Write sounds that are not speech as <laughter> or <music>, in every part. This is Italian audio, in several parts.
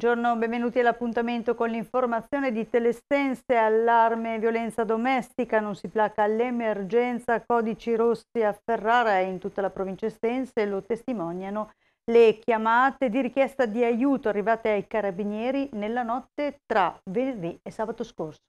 Buongiorno, benvenuti all'appuntamento con l'informazione di Telestense, allarme violenza domestica, non si placa l'emergenza, codici rossi a Ferrara e in tutta la provincia estense lo testimoniano le chiamate di richiesta di aiuto arrivate ai carabinieri nella notte tra venerdì e sabato scorso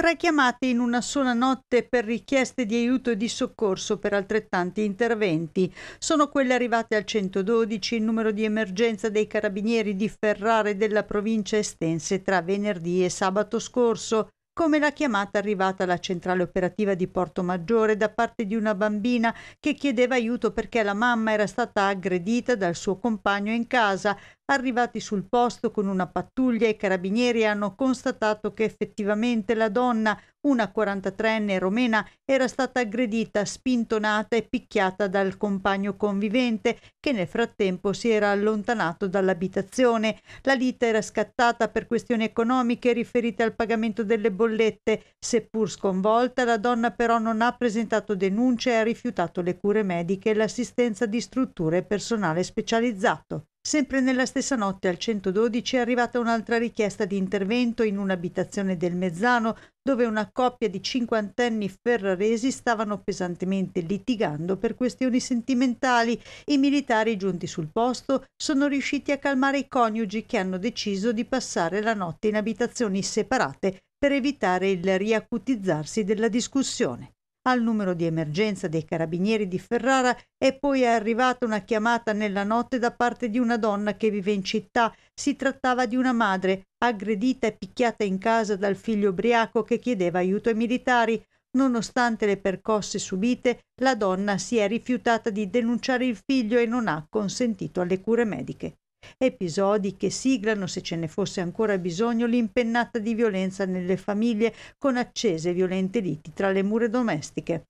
tre chiamate in una sola notte per richieste di aiuto e di soccorso per altrettanti interventi. Sono quelle arrivate al 112, il numero di emergenza dei carabinieri di Ferrara e della provincia estense tra venerdì e sabato scorso, come la chiamata arrivata alla centrale operativa di Porto Maggiore da parte di una bambina che chiedeva aiuto perché la mamma era stata aggredita dal suo compagno in casa, Arrivati sul posto con una pattuglia, i carabinieri hanno constatato che effettivamente la donna, una 43enne romena, era stata aggredita, spintonata e picchiata dal compagno convivente che nel frattempo si era allontanato dall'abitazione. La lita era scattata per questioni economiche riferite al pagamento delle bollette. Seppur sconvolta, la donna però non ha presentato denunce e ha rifiutato le cure mediche e l'assistenza di strutture e personale specializzato. Sempre nella stessa notte al 112 è arrivata un'altra richiesta di intervento in un'abitazione del Mezzano dove una coppia di cinquantenni ferraresi stavano pesantemente litigando per questioni sentimentali. I militari giunti sul posto sono riusciti a calmare i coniugi che hanno deciso di passare la notte in abitazioni separate per evitare il riacutizzarsi della discussione al numero di emergenza dei carabinieri di Ferrara è poi arrivata una chiamata nella notte da parte di una donna che vive in città. Si trattava di una madre aggredita e picchiata in casa dal figlio ubriaco che chiedeva aiuto ai militari. Nonostante le percosse subite, la donna si è rifiutata di denunciare il figlio e non ha consentito alle cure mediche episodi che siglano, se ce ne fosse ancora bisogno, l'impennata di violenza nelle famiglie con accese e violente liti tra le mura domestiche.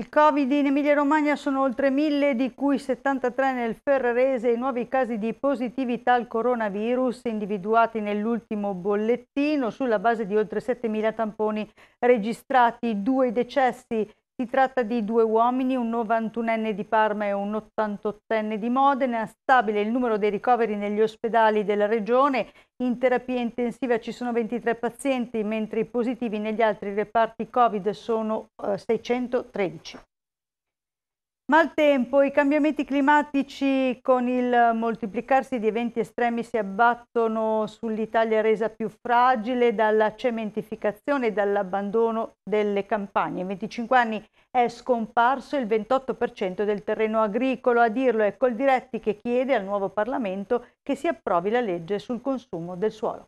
Il Covid in Emilia-Romagna sono oltre 1000, di cui 73 nel Ferrarese. I nuovi casi di positività al coronavirus individuati nell'ultimo bollettino sulla base di oltre 7000 tamponi registrati, due decessi si tratta di due uomini, un 91enne di Parma e un 88enne di Modena. Stabile il numero dei ricoveri negli ospedali della regione. In terapia intensiva ci sono 23 pazienti, mentre i positivi negli altri reparti Covid sono 613. Eh, Maltempo, i cambiamenti climatici con il moltiplicarsi di eventi estremi si abbattono sull'Italia resa più fragile dalla cementificazione e dall'abbandono delle campagne. In 25 anni è scomparso il 28% del terreno agricolo. A dirlo è Coldiretti che chiede al nuovo Parlamento che si approvi la legge sul consumo del suolo.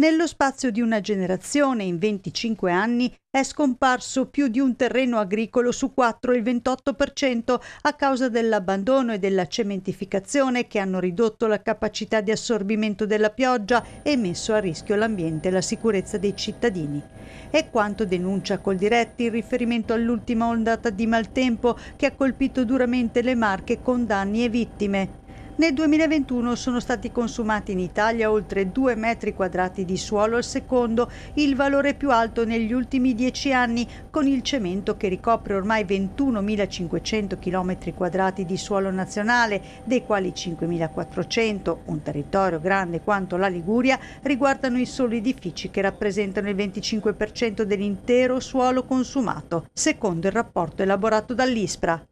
Nello spazio di una generazione, in 25 anni, è scomparso più di un terreno agricolo su 4, il 28%, a causa dell'abbandono e della cementificazione che hanno ridotto la capacità di assorbimento della pioggia e messo a rischio l'ambiente e la sicurezza dei cittadini. È quanto denuncia Coldiretti in riferimento all'ultima ondata di maltempo che ha colpito duramente le Marche con danni e vittime. Nel 2021 sono stati consumati in Italia oltre 2 metri quadrati di suolo al secondo, il valore più alto negli ultimi 10 anni, con il cemento che ricopre ormai 21.500 km quadrati di suolo nazionale, dei quali 5.400, un territorio grande quanto la Liguria, riguardano i soli edifici che rappresentano il 25% dell'intero suolo consumato, secondo il rapporto elaborato dall'ISPRA.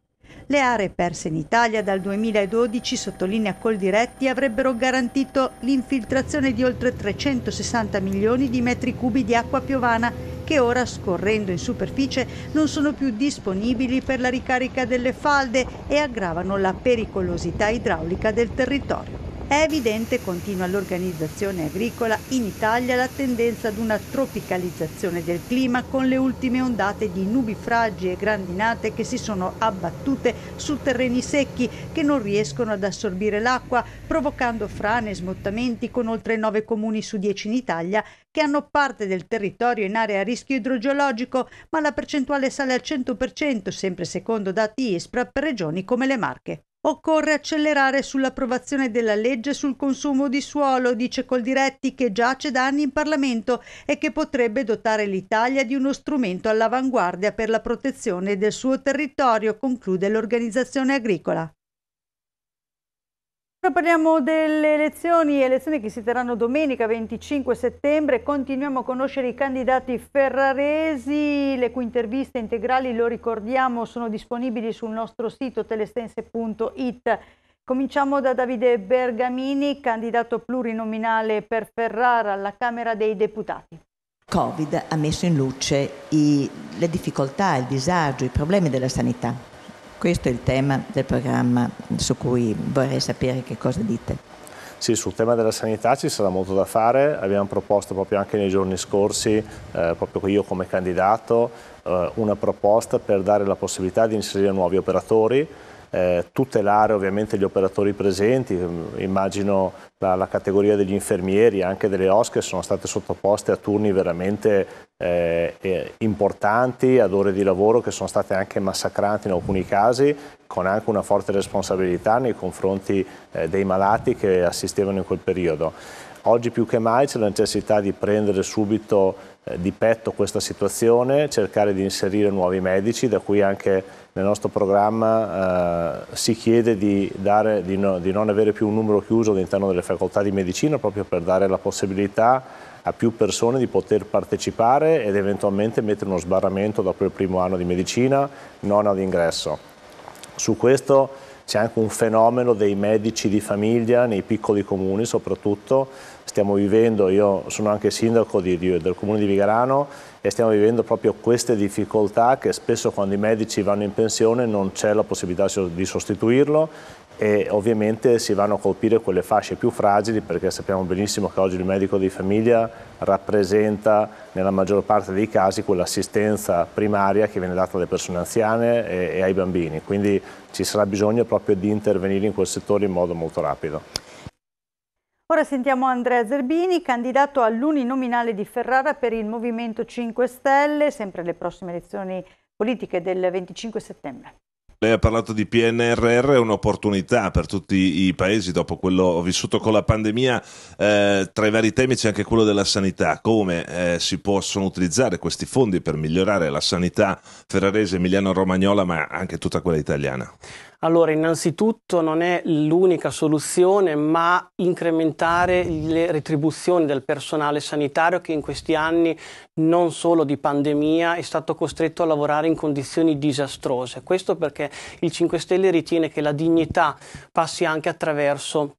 Le aree perse in Italia dal 2012, sottolinea Coldiretti, avrebbero garantito l'infiltrazione di oltre 360 milioni di metri cubi di acqua piovana che ora, scorrendo in superficie, non sono più disponibili per la ricarica delle falde e aggravano la pericolosità idraulica del territorio. È evidente, continua l'organizzazione agricola, in Italia la tendenza ad una tropicalizzazione del clima con le ultime ondate di nubifragi e grandinate che si sono abbattute su terreni secchi che non riescono ad assorbire l'acqua, provocando frane e smottamenti con oltre 9 comuni su 10 in Italia che hanno parte del territorio in area a rischio idrogeologico, ma la percentuale sale al 100%, sempre secondo dati ISPRA, per regioni come le Marche. Occorre accelerare sull'approvazione della legge sul consumo di suolo, dice Coldiretti, che giace da anni in Parlamento e che potrebbe dotare l'Italia di uno strumento all'avanguardia per la protezione del suo territorio, conclude l'organizzazione agricola. Ora parliamo delle elezioni, elezioni che si terranno domenica 25 settembre. Continuiamo a conoscere i candidati ferraresi, le cui interviste integrali, lo ricordiamo, sono disponibili sul nostro sito telestense.it. Cominciamo da Davide Bergamini, candidato plurinominale per Ferrara alla Camera dei Deputati. Covid ha messo in luce i, le difficoltà, il disagio, i problemi della sanità questo è il tema del programma su cui vorrei sapere che cosa dite. Sì, sul tema della sanità ci sarà molto da fare, abbiamo proposto proprio anche nei giorni scorsi, eh, proprio io come candidato, eh, una proposta per dare la possibilità di inserire nuovi operatori, eh, tutelare ovviamente gli operatori presenti, mm, immagino la, la, categoria degli infermieri, anche delle OSCE sono state sottoposte a turni veramente eh, eh, importanti ad ore di lavoro che sono state anche massacranti in alcuni casi con anche una forte responsabilità nei confronti eh, dei malati che assistevano in quel periodo. Oggi più che mai c'è la necessità di prendere subito eh, di petto questa situazione, cercare di inserire nuovi medici, da cui anche nel nostro programma eh, si chiede di, dare, di, no, di non avere più un numero chiuso all'interno delle facoltà di medicina proprio per dare la possibilità a più persone di poter partecipare ed eventualmente mettere uno sbarramento dopo il primo anno di medicina, non all'ingresso. Su questo c'è anche un fenomeno dei medici di famiglia nei piccoli comuni soprattutto, stiamo vivendo, io sono anche sindaco di, di, del comune di Vigarano e stiamo vivendo proprio queste difficoltà che spesso quando i medici vanno in pensione non c'è la possibilità di sostituirlo e ovviamente si vanno a colpire quelle fasce più fragili perché sappiamo benissimo che oggi il medico di famiglia rappresenta nella maggior parte dei casi quell'assistenza primaria che viene data alle persone anziane e, e ai bambini, quindi ci sarà bisogno proprio di intervenire in quel settore in modo molto rapido. Ora sentiamo Andrea Zerbini, candidato all'uninominale di Ferrara per il Movimento 5 Stelle, sempre alle prossime elezioni politiche del 25 settembre. Lei ha parlato di PNRR, è un'opportunità per tutti i paesi dopo quello vissuto con la pandemia. Eh, tra i vari temi c'è anche quello della sanità, come eh, si possono utilizzare questi fondi per migliorare la sanità ferrarese, emiliano-romagnola, ma anche tutta quella italiana. Allora, innanzitutto non è l'unica soluzione, ma incrementare le retribuzioni del personale sanitario che in questi anni, non solo di pandemia, è stato costretto a lavorare in condizioni disastrose. Questo perché il 5 Stelle ritiene che la dignità passi anche attraverso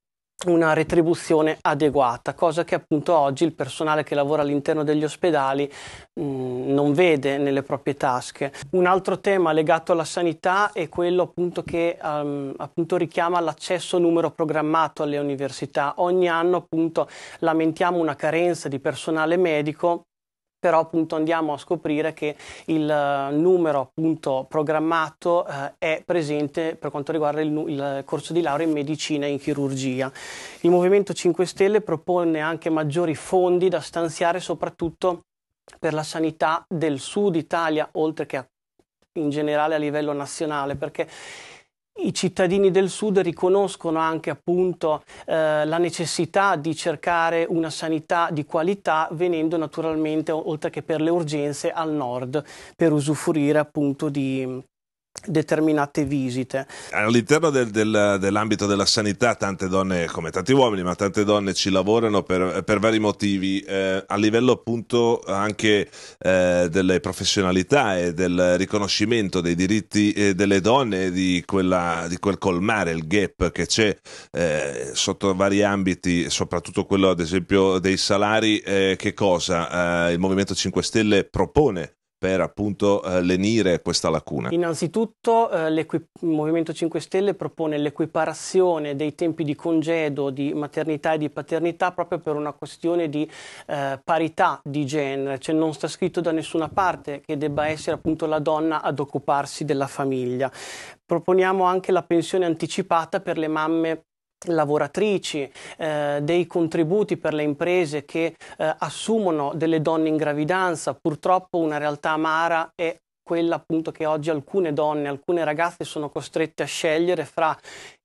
una retribuzione adeguata, cosa che appunto oggi il personale che lavora all'interno degli ospedali mh, mm, non vede nelle proprie tasche. Un altro tema legato alla sanità è quello appunto che um, appunto richiama l'accesso numero programmato alle università. Ogni anno appunto lamentiamo una carenza di personale medico però appunto andiamo a scoprire che il eh, numero appunto programmato eh, è presente per quanto riguarda il, il, corso di laurea in medicina e in chirurgia. Il Movimento 5 Stelle propone anche maggiori fondi da stanziare soprattutto per la sanità del sud Italia, oltre che in generale a livello nazionale, perché i cittadini del sud riconoscono anche appunto eh, la necessità di cercare una sanità di qualità venendo naturalmente oltre che per le urgenze al nord per usufruire appunto di, determinate visite. All'interno del, del, dell'ambito della sanità tante donne, come tanti uomini, ma tante donne ci lavorano per, per vari motivi, eh, a livello appunto anche eh, delle professionalità e del riconoscimento dei diritti eh, delle donne e di, quella, di quel colmare, il gap che c'è eh, sotto vari ambiti, soprattutto quello ad esempio dei salari, eh, che cosa eh, il Movimento 5 Stelle propone per appunto eh, lenire questa lacuna? Innanzitutto eh, il Movimento 5 Stelle propone l'equiparazione dei tempi di congedo, di maternità e di paternità proprio per una questione di eh, parità di genere, cioè non sta scritto da nessuna parte che debba essere appunto la donna ad occuparsi della famiglia. Proponiamo anche la pensione anticipata per le mamme lavoratrici, eh, dei contributi per le imprese che eh, assumono delle donne in gravidanza. Purtroppo una realtà amara è quella appunto che oggi alcune donne, alcune ragazze sono costrette a scegliere fra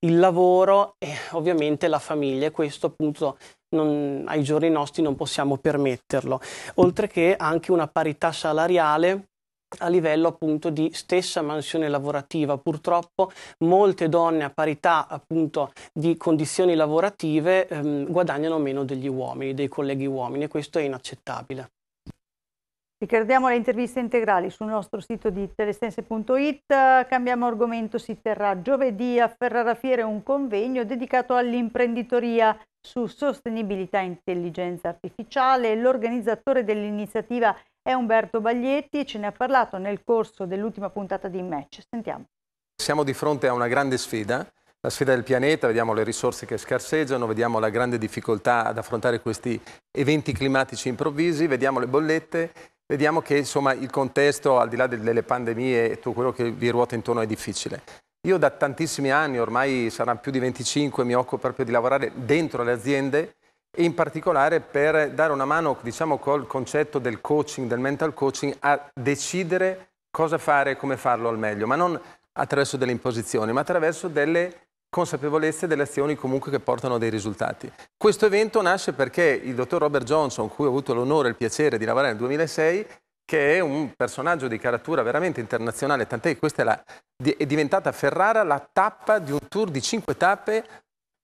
il lavoro e ovviamente la famiglia e questo appunto non, ai giorni nostri non possiamo permetterlo. Oltre che anche una parità salariale a livello appunto di stessa mansione lavorativa. Purtroppo molte donne a parità appunto di condizioni lavorative ehm, guadagnano meno degli uomini, dei colleghi uomini e questo è inaccettabile. Ricordiamo le interviste integrali sul nostro sito di telestense.it, cambiamo argomento, si terrà giovedì a Ferrara Fiere un convegno dedicato all'imprenditoria su sostenibilità e intelligenza artificiale. L'organizzatore dell'iniziativa è Umberto Baglietti e ce ne ha parlato nel corso dell'ultima puntata di Match. Sentiamo. Siamo di fronte a una grande sfida, la sfida del pianeta, vediamo le risorse che scarseggiano, vediamo la grande difficoltà ad affrontare questi eventi climatici improvvisi, vediamo le bollette, vediamo che insomma, il contesto, al di là delle pandemie e tutto quello che vi ruota intorno è difficile. Io da tantissimi anni, ormai saranno più di 25, mi occupo proprio di lavorare dentro le aziende in particolare per dare una mano diciamo col concetto del coaching, del mental coaching, a decidere cosa fare e come farlo al meglio, ma non attraverso delle imposizioni, ma attraverso delle consapevolezze delle azioni comunque che portano a dei risultati. Questo evento nasce perché il dottor Robert Johnson, cui ho avuto l'onore e il piacere di lavorare nel 2006, che è un personaggio di caratura veramente internazionale, tant'è che questa è, la, è diventata a Ferrara la tappa di un tour di cinque tappe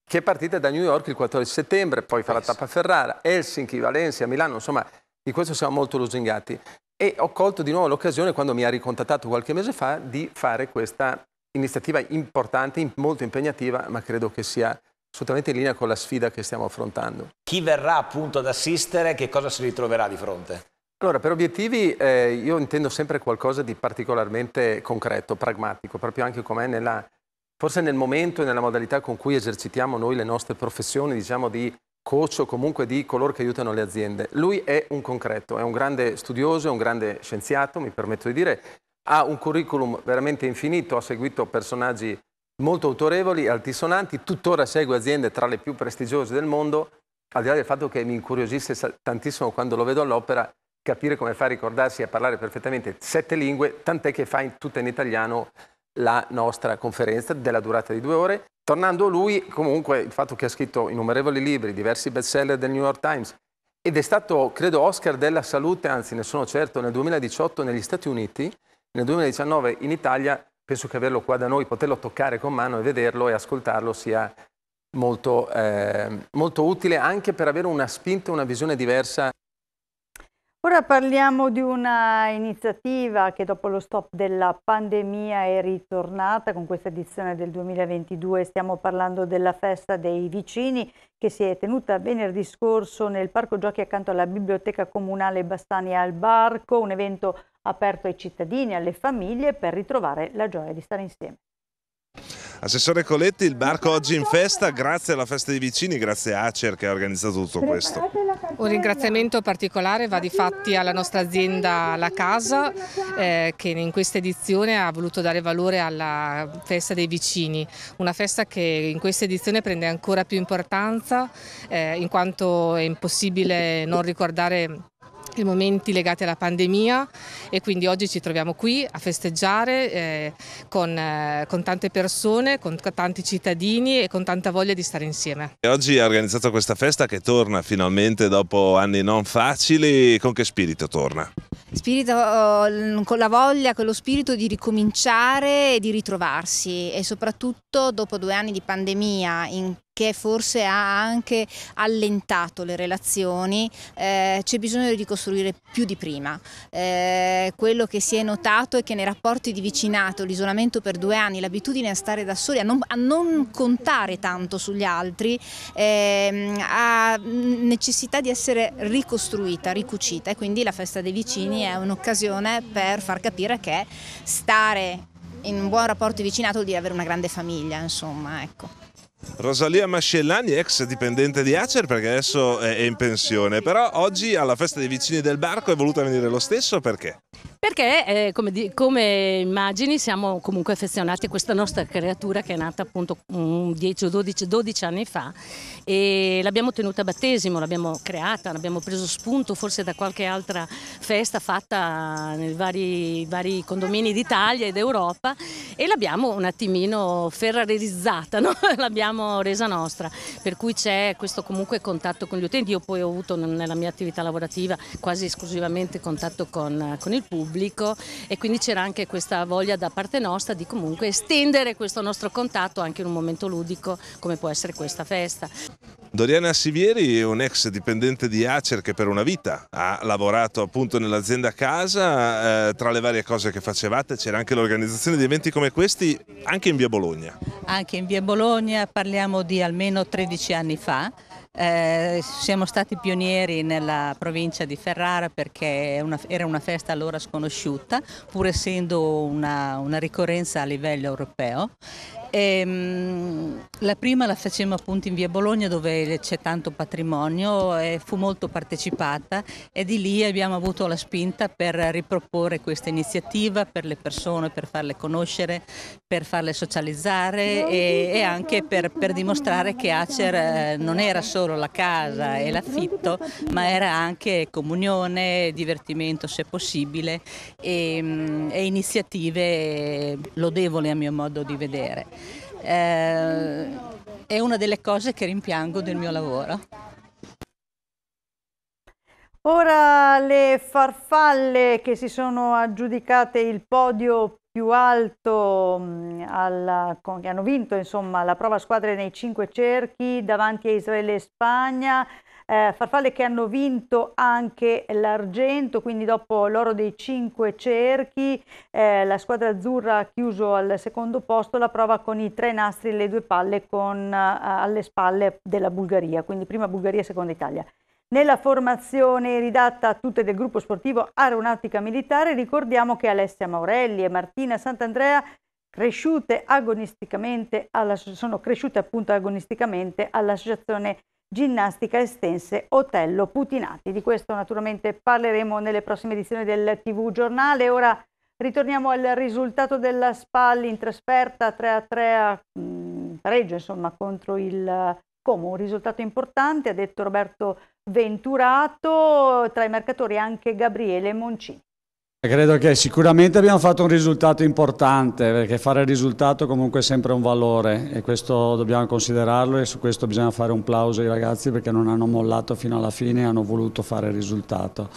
che è partita da New York il 14 settembre, poi fa la tappa a Ferrara, Helsinki, Valencia, Milano, insomma di questo siamo molto lusingati. E ho colto di nuovo l'occasione, quando mi ha ricontattato qualche mese fa, di fare questa iniziativa importante, molto impegnativa, ma credo che sia assolutamente in linea con la sfida che stiamo affrontando. Chi verrà appunto ad assistere, che cosa si ritroverà di fronte? Allora, per obiettivi eh, io intendo sempre qualcosa di particolarmente concreto, pragmatico, proprio anche com'è nella Forse nel momento e nella modalità con cui esercitiamo noi le nostre professioni, diciamo di coach o comunque di coloro che aiutano le aziende. Lui è un concreto, è un grande studioso, è un grande scienziato, mi permetto di dire, ha un curriculum veramente infinito, ha seguito personaggi molto autorevoli, altisonanti, tuttora segue aziende tra le più prestigiose del mondo, al di là del fatto che mi incuriosisse tantissimo quando lo vedo all'opera, capire come fa a ricordarsi e a parlare perfettamente sette lingue, tant'è che fa in, tutta in italiano la nostra conferenza della durata di due ore. Tornando a lui, comunque il fatto che ha scritto innumerevoli libri, diversi bestseller del New York Times ed è stato, credo, Oscar della salute, anzi ne sono certo, nel 2018 negli Stati Uniti, nel 2019 in Italia, penso che averlo qua da noi, poterlo toccare con mano e vederlo e ascoltarlo sia molto, eh, molto utile anche per avere una spinta, una visione diversa Ora parliamo di una iniziativa che dopo lo stop della pandemia è ritornata con questa edizione del 2022. Stiamo parlando della festa dei vicini che si è tenuta venerdì scorso nel parco giochi accanto alla biblioteca comunale Bastani al Barco, un evento aperto ai cittadini e alle famiglie per ritrovare la gioia di stare insieme. Assessore Coletti, il barco oggi in festa grazie alla festa dei vicini, grazie a Acer che ha organizzato tutto questo. Un ringraziamento particolare va di fatti alla nostra azienda La Casa eh, che in questa edizione ha voluto dare valore alla festa dei vicini, una festa che in questa edizione prende ancora più importanza eh, in quanto è impossibile non ricordare i momenti legati alla pandemia e quindi oggi ci troviamo qui a festeggiare eh, con, eh, con, tante persone, con tanti cittadini e con tanta voglia di stare insieme. E oggi hai organizzato questa festa che torna finalmente dopo anni non facili, con che spirito torna? Spirito oh, con la voglia, con lo spirito di ricominciare e di ritrovarsi e soprattutto dopo due anni di pandemia in che forse ha anche allentato le relazioni, eh, c'è bisogno di ricostruire più di prima. Eh, quello che si è notato è che nei rapporti di vicinato, l'isolamento per due anni, l'abitudine a stare da soli, a non, a non contare tanto sugli altri, eh, ha necessità di essere ricostruita, ricucita e quindi la festa dei vicini è un'occasione per far capire che stare in un buon rapporto di vicinato vuol dire avere una grande famiglia, insomma, ecco. Rosalia Mascellani, ex dipendente di Acer perché adesso è in pensione, però oggi alla festa dei vicini del barco è voluta venire lo stesso perché? perché eh, come, di, come, immagini siamo comunque affezionati a questa nostra creatura che è nata appunto 10 12, 12 anni fa e l'abbiamo tenuta a battesimo, l'abbiamo creata, l'abbiamo preso spunto forse da qualche altra festa fatta nei vari, vari condomini d'Italia e d'Europa e l'abbiamo un attimino ferrarizzata, <laughs> no? l'abbiamo resa nostra, per cui c'è questo comunque contatto con gli utenti, io poi ho avuto nella mia attività lavorativa quasi esclusivamente contatto con, con il pubblico pubblico e quindi c'era anche questa voglia da parte nostra di comunque estendere questo nostro contatto anche in un momento ludico come può essere questa festa. Doriana Sivieri è un ex dipendente di Acer che per una vita ha lavorato appunto nell'azienda casa, eh, tra le varie cose che facevate c'era anche l'organizzazione di eventi come questi anche in via Bologna. Anche in via Bologna parliamo di almeno 13 anni fa, eh, siamo stati pionieri nella provincia di Ferrara perché una, era una festa allora sconosciuta, pur essendo una, una ricorrenza a livello europeo e, ehm, la prima la facemmo appunto in via Bologna dove c'è tanto patrimonio e fu molto partecipata e di lì abbiamo avuto la spinta per riproporre questa iniziativa per le persone, per farle conoscere, per farle socializzare e, e anche per, per, dimostrare che Acer eh, non era solo la casa e l'affitto ma era anche comunione, divertimento se possibile e, ehm, e iniziative lodevoli a mio modo di vedere eh, è una delle cose che rimpiango del mio lavoro. Ora le farfalle che si sono aggiudicate il podio più alto mm, alla, che hanno vinto insomma, la prova squadre nei cinque cerchi davanti a Israele e Spagna eh, farfalle che hanno vinto anche l'argento, quindi dopo l'oro dei cinque cerchi, eh, la squadra azzurra ha chiuso al secondo posto la prova con i tre nastri e le due palle con, eh, alle spalle della Bulgaria, quindi prima Bulgaria e seconda Italia. Nella formazione ridatta a tutte del gruppo sportivo Aeronautica Militare ricordiamo che Alessia Maurelli e Martina Sant'Andrea cresciute agonisticamente alla, sono cresciute appunto agonisticamente all'associazione ginnastica estense Otello Putinati. Di questo naturalmente parleremo nelle prossime edizioni del TV Giornale. Ora ritorniamo al risultato della Spalli in trasferta 3-3 a mh, mm, pareggio insomma contro il Como, un risultato importante, ha detto Roberto Venturato, tra i marcatori anche Gabriele Moncini. Credo che sicuramente abbiamo fatto un risultato importante, perché fare il risultato comunque è sempre un valore e questo dobbiamo considerarlo e su questo bisogna fare un plauso ai ragazzi perché non hanno mollato fino alla fine e hanno voluto fare il risultato.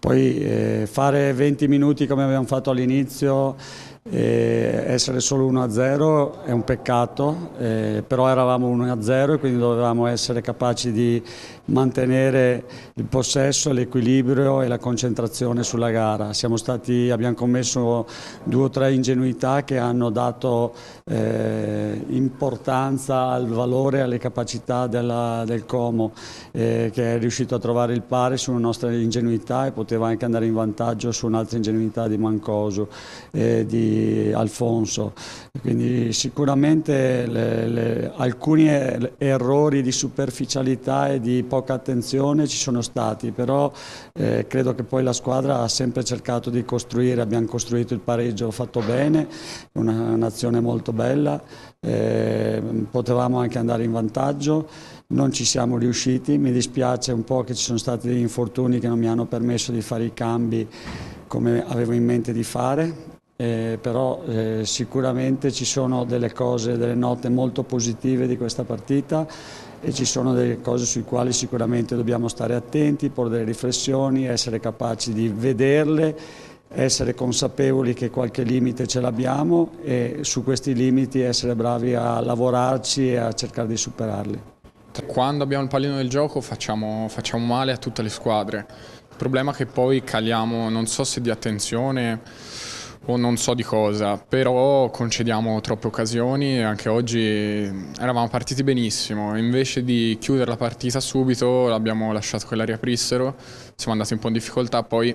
Poi eh, fare 20 minuti come abbiamo fatto all'inizio e eh, essere solo 1-0 è un peccato, eh, però eravamo 1-0 e quindi dovevamo essere capaci di mantenere il possesso, l'equilibrio e la concentrazione sulla gara. Stati, abbiamo commesso due o tre ingenuità che hanno dato eh, importanza al valore e alle capacità della, del Como eh, che è riuscito a trovare il pari su una nostra ingenuità e poteva anche andare in vantaggio su un'altra ingenuità di Mancoso. Eh, di Alfonso, quindi sicuramente le, le, alcuni errori di superficialità e di poca attenzione ci sono stati, però eh, credo che poi la squadra ha sempre cercato di costruire, abbiamo costruito il pareggio fatto bene, un'azione molto bella, eh, potevamo anche andare in vantaggio, non ci siamo riusciti, mi dispiace un po' che ci sono stati degli infortuni che non mi hanno permesso di fare i cambi come avevo in mente di fare eh, però eh, sicuramente ci sono delle cose, delle note molto positive di questa partita e ci sono delle cose sui quali sicuramente dobbiamo stare attenti, porre delle riflessioni, essere capaci di vederle, essere consapevoli che qualche limite ce l'abbiamo e su questi limiti essere bravi a lavorarci e a cercare di superarli. Quando abbiamo il pallino del gioco facciamo, facciamo male a tutte le squadre, il problema è che poi caliamo non so se di attenzione o non so di cosa, però concediamo troppe occasioni e anche oggi eravamo partiti benissimo, invece di chiudere la partita subito l'abbiamo lasciato che la riaprissero, siamo andati un po' in difficoltà, poi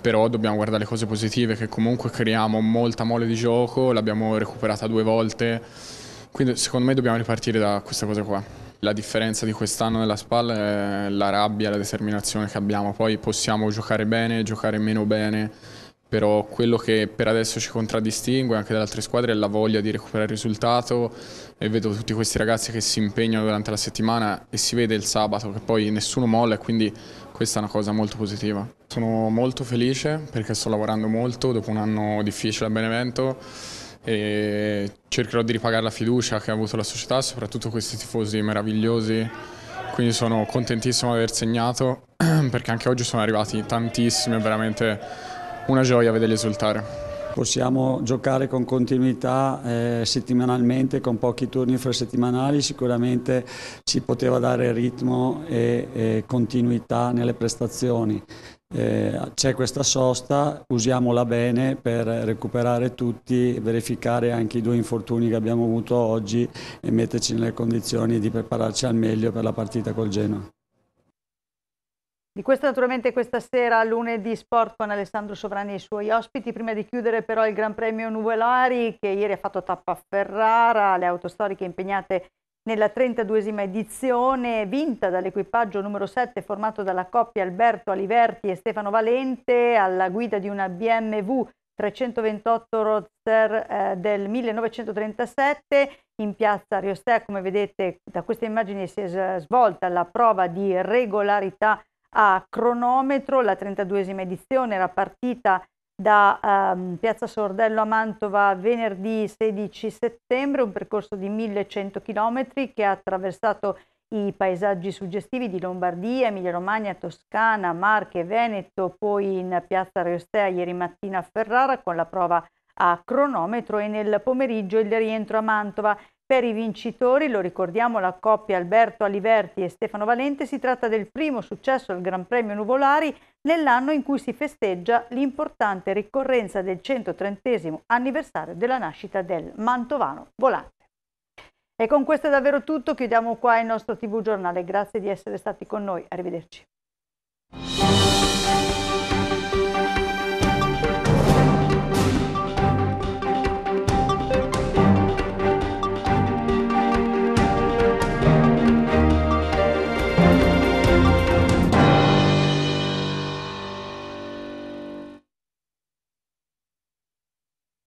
però dobbiamo guardare le cose positive che comunque creiamo molta mole di gioco, l'abbiamo recuperata due volte, quindi secondo me dobbiamo ripartire da questa cosa qua. La differenza di quest'anno nella spalla è la rabbia, la determinazione che abbiamo, poi possiamo giocare bene, giocare meno bene però quello che per adesso ci contraddistingue anche dalle altre squadre è la voglia di recuperare il risultato e vedo tutti questi ragazzi che si impegnano durante la settimana e si vede il sabato che poi nessuno molla e quindi questa è una cosa molto positiva. Sono molto felice perché sto lavorando molto dopo un anno difficile a Benevento e cercherò di ripagare la fiducia che ha avuto la società, soprattutto questi tifosi meravigliosi. Quindi sono contentissimo di aver segnato <clears throat> perché anche oggi sono arrivati tantissimi, veramente una gioia vederli esultare. Possiamo giocare con continuità eh, settimanalmente, con pochi turni infrasettimanali, sicuramente ci poteva dare ritmo e, e continuità nelle prestazioni. Eh, c'è questa sosta, usiamola bene per recuperare tutti, verificare anche i due infortuni che abbiamo avuto oggi e metterci nelle condizioni di prepararci al meglio per la partita col Genoa. Di questo naturalmente questa sera lunedì sport con Alessandro Sovrani e i suoi ospiti. Prima di chiudere però il Gran Premio Nuvolari che ieri ha fatto tappa a Ferrara, le auto storiche impegnate nella 32esima edizione, vinta dall'equipaggio numero 7 formato dalla coppia Alberto Aliverti e Stefano Valente alla guida di una BMW 328 Roadster eh, del 1937 in piazza Riostea. Come vedete da queste immagini si è svolta la prova di regolarità a cronometro, la 32esima edizione era partita da um, Piazza Sordello a Mantova venerdì 16 settembre, un percorso di 1100 km che ha attraversato i paesaggi suggestivi di Lombardia, Emilia-Romagna, Toscana, Marche, Veneto, poi in Piazza Reostea ieri mattina a Ferrara con la prova a cronometro e nel pomeriggio il rientro a Mantova. Per i vincitori, lo ricordiamo, la coppia Alberto Aliverti e Stefano Valente, si tratta del primo successo al Gran Premio Nuvolari nell'anno in cui si festeggia l'importante ricorrenza del 130 anniversario della nascita del Mantovano Volante. E con questo è davvero tutto, chiudiamo qua il nostro TV giornale, grazie di essere stati con noi, arrivederci.